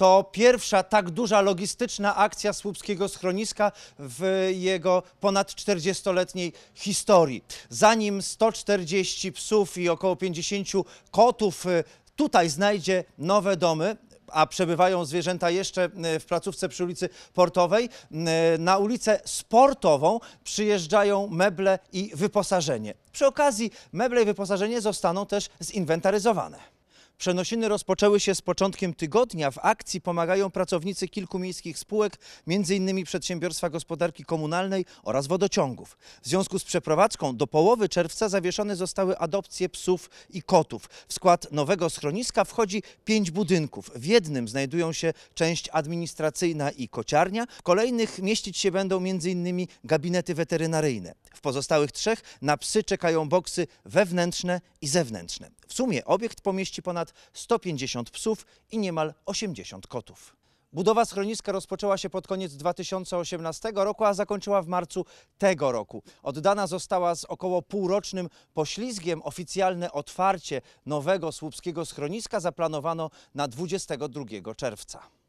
to pierwsza tak duża logistyczna akcja słupskiego schroniska w jego ponad 40-letniej historii. Zanim 140 psów i około 50 kotów tutaj znajdzie nowe domy, a przebywają zwierzęta jeszcze w placówce przy ulicy Portowej, na ulicę Sportową przyjeżdżają meble i wyposażenie. Przy okazji meble i wyposażenie zostaną też zinwentaryzowane. Przenosiny rozpoczęły się z początkiem tygodnia. W akcji pomagają pracownicy kilku miejskich spółek, m.in. Przedsiębiorstwa Gospodarki Komunalnej oraz wodociągów. W związku z przeprowadzką do połowy czerwca zawieszone zostały adopcje psów i kotów. W skład nowego schroniska wchodzi pięć budynków. W jednym znajdują się część administracyjna i kociarnia. W kolejnych mieścić się będą m.in. gabinety weterynaryjne. W pozostałych trzech na psy czekają boksy wewnętrzne i zewnętrzne. W sumie obiekt pomieści ponad 150 psów i niemal 80 kotów. Budowa schroniska rozpoczęła się pod koniec 2018 roku, a zakończyła w marcu tego roku. Oddana została z około półrocznym poślizgiem oficjalne otwarcie nowego słupskiego schroniska zaplanowano na 22 czerwca.